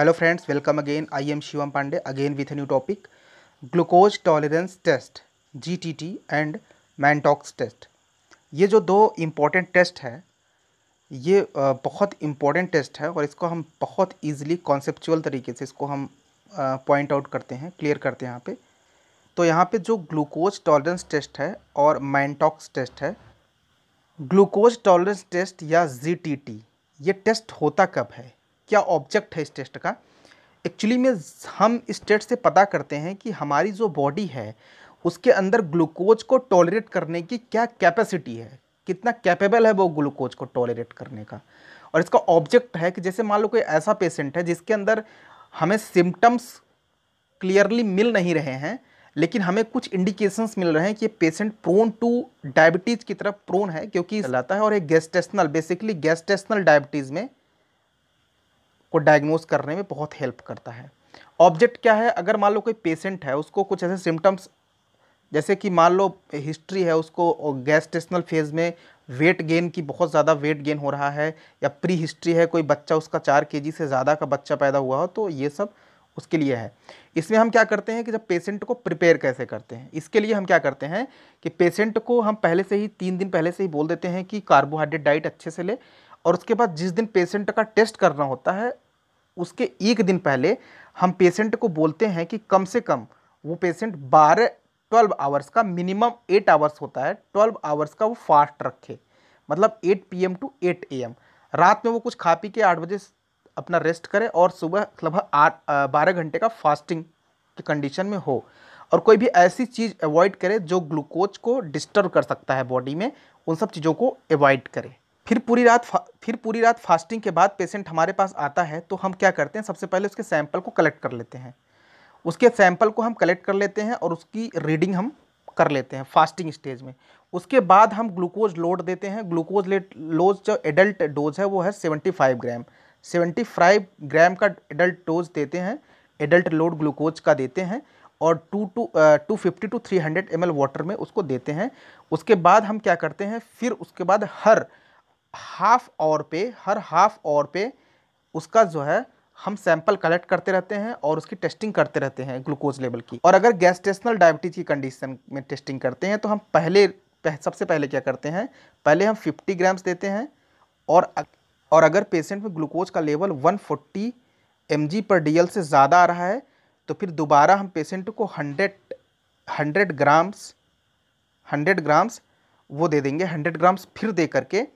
hello friends welcome again I am Shivam Pandey again with a new topic glucose tolerance test GTT and Mantoux test ये जो दो important test है ये बहुत important test है और इसको हम बहुत इजीली कॉन्सेप्चुअल तरीके से इसको हम पॉइंट आउट करते हैं क्लियर करते हैं यहाँ पे तो यहाँ पे जो ग्लूकोज टॉलरेंस टेस्ट है और मैंटॉक्स टेस्ट है ग्लूकोज टॉलरेंस टेस्ट या जी ये टेस्ट होता कब है क्या ऑब्जेक्ट है इस टेस्ट का एक्चुअली में हम इस टेस्ट से पता करते हैं कि हमारी जो बॉडी है उसके अंदर ग्लूकोज को टॉलरेट करने की क्या कैपेसिटी है कितना कैपेबल है वो ग्लूकोज को टॉलरेट करने का और इसका ऑब्जेक्ट है कि जैसे मान लो कोई ऐसा पेशेंट है जिसके अंदर हमें सिम्टम्स क्लियरली मिल नहीं रहे हैं लेकिन हमें कुछ इंडिकेशंस मिल रहे हैं कि ये पेशेंट प्रोन टू डायबिटीज़ की तरफ प्रोन है क्योंकि चलाता है और एक गैस्टेशनल बेसिकली गैस्टेशनल डायबिटीज़ में को डायग्नोज करने में बहुत हेल्प करता है ऑब्जेक्ट क्या है अगर मान लो कोई पेशेंट है उसको कुछ ऐसे सिम्टम्स जैसे कि मान लो हिस्ट्री है उसको गैस्टेशनल फेज में वेट गेन की बहुत ज़्यादा वेट गेन हो रहा है या प्री हिस्ट्री है कोई बच्चा उसका चार के से ज़्यादा का बच्चा पैदा हुआ हो तो ये सब उसके लिए है इसमें हम क्या करते हैं कि जब पेशेंट को प्रिपेयर कैसे करते हैं इसके लिए हम क्या करते हैं कि पेशेंट को हम पहले से ही तीन दिन पहले से ही बोल देते हैं कि कार्बोहाइड्रेट डाइट अच्छे से ले और उसके बाद जिस दिन पेशेंट का टेस्ट करना होता है उसके एक दिन पहले हम पेशेंट को बोलते हैं कि कम से कम वो पेशेंट बारह ट्वेल्व आवर्स का मिनिमम एट आवर्स होता है ट्वेल्व आवर्स का वो फास्ट रखे मतलब eight PM to eight AM ए एम रात में वो कुछ खा पी के आठ बजे अपना रेस्ट करे और सुबह लगभग मतलब आठ बारह घंटे का फास्टिंग की कंडीशन में हो और कोई भी ऐसी चीज़ अवॉइड करे जो ग्लूकोज को डिस्टर्ब कर सकता है बॉडी में उन सब चीज़ों को अवॉइड करें फिर पूरी रात फिर पूरी रात फास्टिंग के बाद पेशेंट हमारे पास आता है तो हम क्या करते हैं सबसे पहले उसके सैंपल को कलेक्ट कर लेते हैं उसके सैंपल को हम कलेक्ट कर लेते हैं और उसकी रीडिंग हम कर लेते हैं फास्टिंग स्टेज में उसके बाद हम ग्लूकोज लोड देते हैं ग्लूकोज लेट लोज जो एडल्ट डोज है वो है seventy five gram seventy five gram का एडल्ट डोज देते हैं एडल्ट लोड ग्लूकोज का देते हैं और two two two fifty to three hundred M water में उसको देते हैं उसके बाद हम क्या करते हैं फिर उसके बाद हर हाफ आवर पे हर हाफ आवर पे उसका जो है हम सैंपल कलेक्ट करते रहते हैं और उसकी टेस्टिंग करते रहते हैं ग्लूकोज लेवल की और अगर गैस्टेशनल डायबिटीज़ की कंडीशन में टेस्टिंग करते हैं तो हम पहले पह, सबसे पहले क्या करते हैं पहले हम 50 ग्राम्स देते हैं और और अगर पेशेंट में ग्लूकोज का लेवल 140 फोर्टी पर डी से ज़्यादा आ रहा है तो फिर दोबारा हम पेशेंट को hundred hundred grams hundred grams वो दे देंगे हंड्रेड ग्राम्स फिर दे करके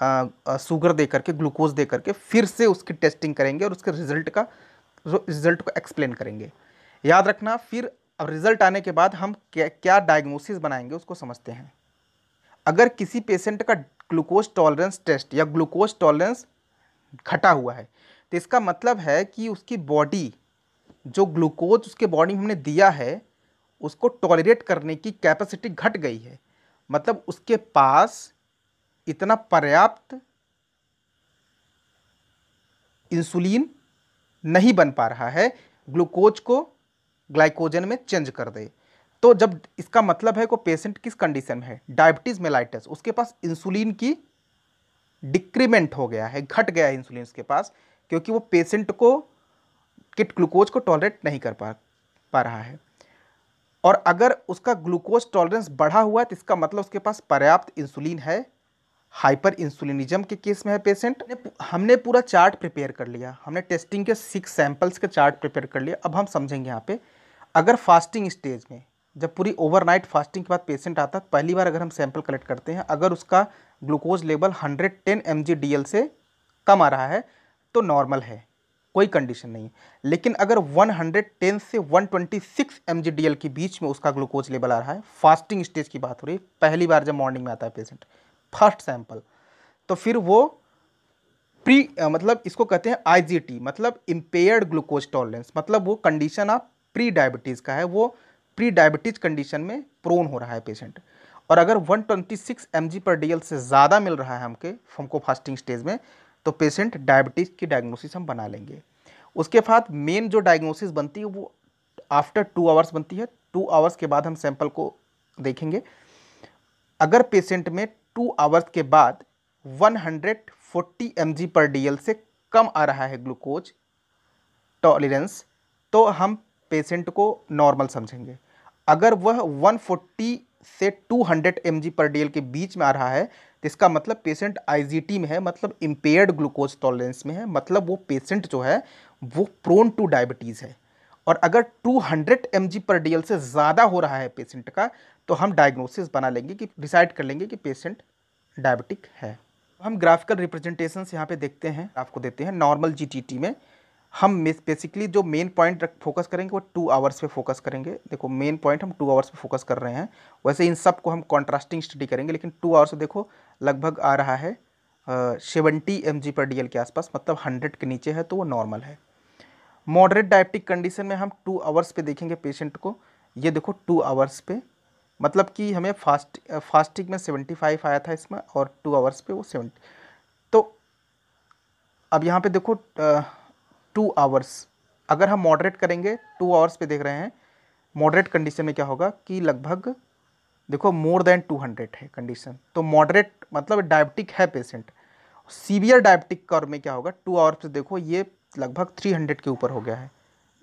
शुगर दे करके ग्लूकोज दे करके फिर से उसकी टेस्टिंग करेंगे और उसके रिजल्ट का रिजल्ट को एक्सप्लेन करेंगे याद रखना फिर अब रिजल्ट आने के बाद हम क्या क्या डायग्नोसिस बनाएंगे उसको समझते हैं अगर किसी पेशेंट का ग्लूकोज टॉलरेंस टेस्ट या ग्लूकोज टॉलरेंस घटा हुआ है तो इसका मतलब है कि उसकी बॉडी जो ग्लूकोज उसके बॉडी में हमने दिया है उसको टॉलरेट करने की कैपेसिटी घट गई है मतलब उसके पास इतना पर्याप्त इंसुलिन नहीं बन पा रहा है ग्लूकोज को ग्लाइकोजन में चेंज कर दे तो जब इसका मतलब है को पेशेंट किस कंडीशन में है डायबिटीज़ मेलाइटस उसके पास इंसुलिन की डिक्रीमेंट हो गया है घट गया है इंसुलिन उसके पास क्योंकि वो पेशेंट को किट ग्लूकोज को टॉलरेट नहीं कर पा पा रहा है और अगर उसका ग्लूकोज टॉलरेंस बढ़ा हुआ है तो इसका मतलब उसके पास पर्याप्त इंसुलिन है हाइपर इंसुलिनिज्म के केस में है पेशेंट हमने पूरा चार्ट प्रिपेयर कर लिया हमने टेस्टिंग के सिक्स सैंपल्स का चार्ट प्रिपेयर कर लिया अब हम समझेंगे यहाँ पे अगर फास्टिंग स्टेज में जब पूरी ओवरनाइट फास्टिंग के बाद पेशेंट आता है तो पहली बार अगर हम सैंपल कलेक्ट करते हैं अगर उसका ग्लूकोज लेवल 110 टेन से कम आ रहा है तो नॉर्मल है कोई कंडीशन नहीं है लेकिन अगर 110 से 126 mgdl के बीच में उसका ग्लूकोज लेवल आ रहा है फास्टिंग स्टेज की बात हो रही है पहली बार जब मॉर्निंग में आता है पेशेंट फर्स्ट सैंपल तो फिर वो प्री मतलब इसको कहते हैं आईजीटी मतलब इम्पेयर्ड ग्लूकोज टॉलरेंस मतलब वो कंडीशन आप प्री डायबिटीज़ का है वो प्री डायबिटीज कंडीशन में प्रोन हो रहा है पेशेंट और अगर 126 ट्वेंटी पर डी से ज़्यादा मिल रहा है हमके हमको फास्टिंग स्टेज में तो पेशेंट डायबिटीज़ की डायग्नोसिस हम बना लेंगे उसके बाद मेन जो डायग्नोसिस बनती है वो आफ्टर टू आवर्स बनती है टू आवर्स के बाद हम सैंपल को देखेंगे अगर पेशेंट में टू आवर्स के बाद 140 हंड्रेड फोर्टी पर डी से कम आ रहा है ग्लूकोज टॉलरेंस तो हम पेशेंट को नॉर्मल समझेंगे अगर वह 140 से 200 हंड्रेड पर डी के बीच में आ रहा है तो इसका मतलब पेशेंट आईजीटी में है मतलब इम्पेयर्ड ग्लूकोज टॉलरेंस में है मतलब वो पेशेंट जो है वो प्रोन टू डायबिटीज़ है और अगर 200 हंड्रेड एम पर डी से ज़्यादा हो रहा है पेशेंट का तो हम डायग्नोसिस बना लेंगे कि डिसाइड कर लेंगे कि पेशेंट डायबिटिक है हम ग्राफिकल रिप्रेजेंटेशन यहाँ पे देखते हैं आपको देते हैं नॉर्मल जी में हम बेसिकली जो मेन पॉइंट फोकस करेंगे वो टू आवर्स पे फोकस करेंगे देखो मेन पॉइंट हम टू आवर्स पे फोकस कर रहे हैं वैसे इन सब को हम कॉन्ट्रास्टिंग स्टडी करेंगे लेकिन टू आवर्स देखो लगभग आ रहा है सेवेंटी एम पर डी के आसपास मतलब हंड्रेड के नीचे है तो वो नॉर्मल है मॉडरेट डायबिटिक कंडीशन में हम टू आवर्स पे देखेंगे पेशेंट को ये देखो टू आवर्स पे मतलब कि हमें फास्ट फास्टिंग में सेवेंटी फाइव आया था इसमें और टू आवर्स पे वो सेवेंटी तो अब यहाँ पे देखो टू आवर्स अगर हम मॉडरेट करेंगे टू आवर्स पे देख रहे हैं मॉडरेट कंडीशन में क्या होगा कि लगभग देखो मोर देन टू हंड्रेड है कंडीशन तो मॉडरेट मतलब डायबिटिक है पेशेंट सीवियर डायबिटिक कर में क्या होगा टू आवर्स पे देखो ये लगभग थ्री हंड्रेड के ऊपर हो गया है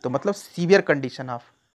तो मतलब सीवियर कंडीशन ऑफ